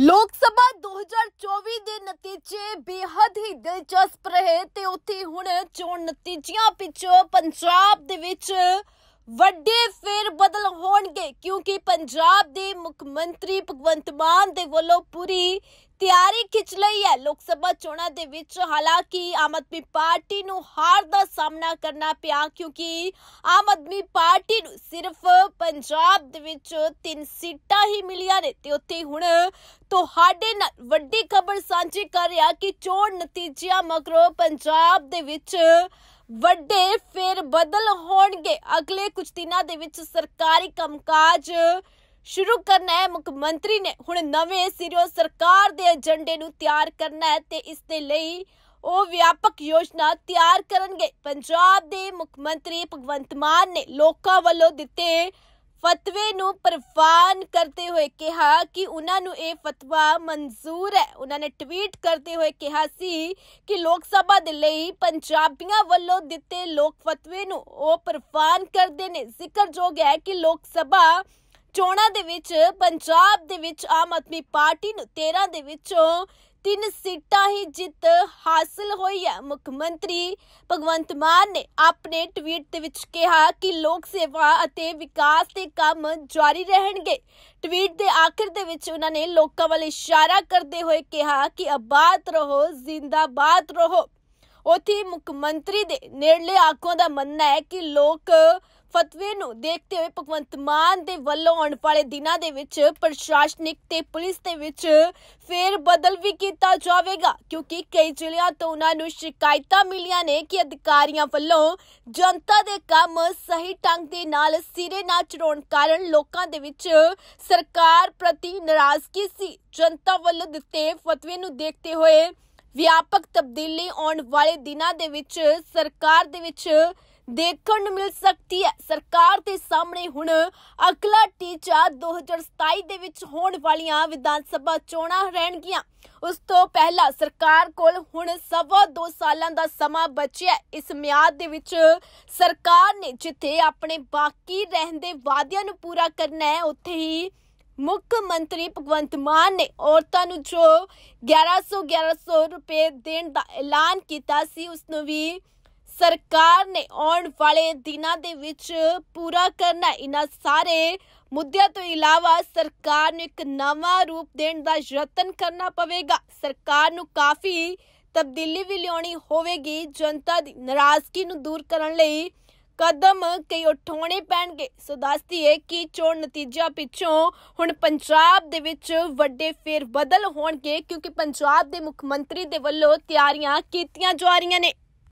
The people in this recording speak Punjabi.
ਲੋਕ ਸਭਾ 2024 ਦੇ ਨਤੀਜੇ ਬੇहद ਹੀ ਦਿਲਚਸਪ ਰਹੇ ਤੇ ਉੱਥੇ ਹੁਣ ਚੋਣ ਨਤੀਜਿਆਂ ਪਿੱਛੋਂ ਪੰਜਾਬ ਦੇ ਵਿੱਚ ਵੱਡੇ ਫੇਰ ਬਦਲ ਹੋਣਗੇ ਕਿਉਂਕਿ ਪੰਜਾਬ ਦੇ ਮੁੱਖ ਮੰਤਰੀ ਭਗਵੰਤ ਮਾਨ ਦੇ ਵੱਲੋਂ ਪੂਰੀ ਤਿਆਰੀ ਖਿੱਚ ਲਈ ਹੈ ਲੋਕ ਸਭਾ ਚੋਣਾਂ ਦੇ ਵਿੱਚ ਹਾਲਾਂਕਿ ਆਮ ਆਦਮੀ ਪਾਰਟੀ ਨੂੰ ਹਾਰ ਦਾ ਸਾਹਮਣਾ ਕਰਨਾ ਪਿਆ ਕਿਉਂਕਿ ਆਮ ਆਦਮੀ ਪਾਰਟੀ ਨੂੰ ਸਿਰਫ ਪੰਜਾਬ ਦੇ ਵਿੱਚ ਤਿੰਨ ਸੀਟਾਂ ਹੀ ਮਿਲੀਆਂ ਨੇ ਤੇ ਉੱਥੇ ਹੁਣ ਤੁਹਾਡੇ ਨਾਲ ਵੱਡੀ ਖਬਰ ਸਾਂਝੀ ਕਰ ਰਿਹਾ ਕਿ ਚੋਣ ਨਤੀਜਿਆਂ ਮਗਰੋਂ ਪੰਜਾਬ ਦੇ ਵਿੱਚ ਵੱਡੇ ਫੇਰ ਬਦਲ ਹੋਣਗੇ ਅਗਲੇ ਕੁਝ ਦਿਨਾਂ ਦੇ ਵਿੱਚ ਸਰਕਾਰੀ ਕੰਮਕਾਜ ਸ਼ੁਰੂ ਕਰਨਾ ਹੈ ਮੁੱਖ ਮੰਤਰੀ ਨੇ ਹੁਣ ਨਵੇਂ ਸਿਰਿਓਂ ਸਰਕਾਰ ਦੇ ਏਜੰਡੇ ਨੂੰ ਤਿਆਰ ਕਰਨਾ ਹੈ ਤੇ ਇਸ ਦੇ ਲਈ ਉਹ ਵਿਆਪਕ ਯੋਜਨਾ ਤਿਆਰ ਕਰਨਗੇ ਪੰਜਾਬ ਦੇ ਮੁੱਖ ਮੰਤਰੀ ਭਗਵੰਤ ਮਾਨ ਨੇ ਲੋਕਾਂ ਵੱਲੋਂ ਦਿੱਤੇ ਫਤਵੇ ਨੂੰ ਪ੍ਰਵਾਨ ਕਰਦੇ ਹੋਏ ਕਿਹਾ ਕਿ ਉਹਨਾਂ ਨੂੰ ਇਹ ਫਤਵਾ ਮਨਜ਼ੂਰ ਹੈ ਉਹਨਾਂ ਨੇ ਟਵੀਟ ਕਰਦੇ ਹੋਏ ਕਿਹਾ ਸੀ ਕਿ ਲੋਕ ਸਭਾ ਦੇ ਲਈ ਪੰਜਾਬੀਆਂ ਵੱਲੋਂ ਦਿੱਤੇ ਲੋਕ ਫਤਵੇ ਨੂੰ ਉਹ ਪ੍ਰਵਾਨ ਕਰਦੇ ਨੇ ਜ਼ਿਕਰ ਜੋਗ ਹੈ ਕਿ ਲੋਕ ਸਭਾ ਚੋਣਾਂ ਦੇ ਵਿੱਚ ਪੰਜਾਬ ਦੇ ਵਿੱਚ ਆਮ ਆਦਮੀ ਪਾਰਟੀ ਨੂੰ 13 ਦੇ ਵਿੱਚੋਂ ਤਿੰਨ ਸੀਟਾਂ ਹੀ ਜਿੱਤ ਹਾਸਲ ਹੋਈ ਹੈ ਮੁੱਖ ਮੰਤਰੀ ਭਗਵੰਤ ਮਾਨ ਨੇ ਆਪਣੇ ਟਵੀਟ ਦੇ ਵਿੱਚ ਕਿਹਾ ਕਿ ਲੋਕ ਸੇਵਾ ਅਤੇ ਵਿਕਾਸ ਦੇ ਕੰਮ ਜਾਰੀ ਰਹਿਣਗੇ ਟਵੀਟ ਦੇ ਆਖਰ ਦੇ ਵਿੱਚ ਉਹਨਾਂ ਨੇ ਲੋਕਾਂ ਵੱਲ ਇਸ਼ਾਰਾ ਕਰਦੇ ਹੋਏ ਕਿਹਾ ਕਿ ਆਬਾਦ ਰਹੋ ਜ਼ਿੰਦਾਬਾਦ ਰਹੋ ਉਥੇ ਮੁੱਖ ਮੰਤਰੀ ਦੇ ਨੇੜਲੇ ਆਖੋਂ ਦਾ ਮੰਨਣਾ ਹੈ ਕਿ ਲੋਕ ਫਤਵੇ ਨੂੰ ਦੇਖਦੇ ਹੋਏ ਭਗਵੰਤ ਮਾਨ ਦੇ ਵੱਲੋਂ ਆਉਣ ਵਾਲੇ ਦਿਨਾਂ ਦੇ ਵਿੱਚ ਪ੍ਰਸ਼ਾਸਨਿਕ ਤੇ ਪੁਲਿਸ ਦੇ ਵਿੱਚ ਫੇਰ ਬਦਲ ਵੀ ਕੀਤਾ ਜਾਵੇਗਾ ਕਿਉਂਕਿ ਕਈ ਜ਼ਿਲ੍ਹਿਆਂ ਤੋਂ ਉਹਨਾਂ ਨੂੰ ਸ਼ਿਕਾਇਤਾਂ ਮਿਲੀਆਂ ਨੇ ਕਿ ਅਧਿਕਾਰੀਆਂ ਵੱਲੋਂ ਜਨਤਾ ਦੇ ਕੰਮ ਸਹੀ ਢੰਗ ਦੇ ਨਾਲ ਸਿਰੇ ਨਾ ਚੜਾਉਣ ਕਾਰਨ ਲੋਕਾਂ ਦੇ ਵਿੱਚ ਸਰਕਾਰ ਪ੍ਰਤੀ ਨਾਰਾਜ਼ਗੀ ਸੀ ਜਨਤਾ ਵੱਲੋਂ ਦਿੱਤੇ ਫਤਵੇ ਨੂੰ ਦੇਖਦੇ ਹੋਏ ਵਿਆਪਕ ਤਬਦੀਲੀ ਆਉਣ ਵਾਲੇ ਦਿਨਾਂ ਦੇ ਵਿੱਚ ਸਰਕਾਰ ਦੇ ਵਿੱਚ ਦੇਖਣ ਨੂੰ ਮਿਲ ਸਕਦੀ ਹੈ ਸਰਕਾਰ ਦੇ ਸਾਹਮਣੇ ਹੁਣ ਅਗਲਾ ਟੀਚਾ 2027 ਦੇ ਵਿੱਚ ਹੋਣ ਵਾਲੀਆਂ ਵਿਧਾਨ ਸਭਾ ਚੋਣਾਂ ਰਹਿਣਗੀਆਂ ਉਸ ਤੋਂ ਪਹਿਲਾਂ ਸਰਕਾਰ ਕੋਲ ਹੁਣ ਸਵਾ 2 ਸਾਲਾਂ ਦਾ ਸਮਾਂ ਬਚਿਆ ਇਸ ਮਿਆਦ ਦੇ ਵਿੱਚ ਸਰਕਾਰ ਨੇ ਜਿੱਥੇ ਆਪਣੇ ਬਾਕੀ ਰਹਿੰਦੇ ਵਾਅਦਿਆਂ ਨੂੰ ਪੂਰਾ ਕਰਨਾ ਹੈ ਉੱਥੇ ਹੀ ਮੁੱਖ ਮੰਤਰੀ ਭਗਵੰਤ ਮਾਨ ਨੇ ਔਰਤਾਂ ਨੂੰ ਜੋ 1100 1100 ਰੁਪਏ ਦੇਣ ਦਾ ਐਲਾਨ ਕੀਤਾ ਸੀ ਉਸ ਨੂੰ ਵੀ ਸਰਕਾਰ ਨੇ ਆਉਣ ਵਾਲੇ ਦਿਨਾਂ ਦੇ ਵਿੱਚ ਪੂਰਾ ਕਰਨਾ ਇਹਨਾਂ ਸਾਰੇ ਮੁੱਦਿਆਂ ਤੋਂ ਇਲਾਵਾ ਸਰਕਾਰ ਨੂੰ ਇੱਕ ਨਵਾਂ ਰੂਪ ਦੇਣ ਦਾ ਯਤਨ ਕਰਨਾ ਪਵੇਗਾ ਸਰਕਾਰ ਨੂੰ ਕਾਫੀ ਤਬਦੀਲੀ ਵੀ ਲਿਆਉਣੀ ਹੋਵੇਗੀ ਜਨਤਾ ਦੀ ਨਾਰਾਜ਼ਗੀ ਨੂੰ ਦੂਰ ਕਰਨ ਲਈ ਕਦਮ ਕਈ ਉਠਾਉਣੇ ਪੈਣਗੇ ਸੋ ਦੱਸਦੀ ਹੈ ਕਿ ਚੋਣ ਨਤੀਜਾ ਪਿੱਛੋਂ ਹੁਣ ਪੰਜਾਬ ਦੇ ਵਿੱਚ ਵੱਡੇ ਫੇਰ ਬਦਲ ਹੋਣਗੇ ਕਿਉਂਕਿ ਪੰਜਾਬ ਦੇ ਮੁੱਖ ਮੰਤਰੀ ਦੇ ਵੱਲੋਂ ਤਿਆਰੀਆਂ ਕੀਤੀਆਂ ਜਾ ਰਹੀਆਂ ਨੇ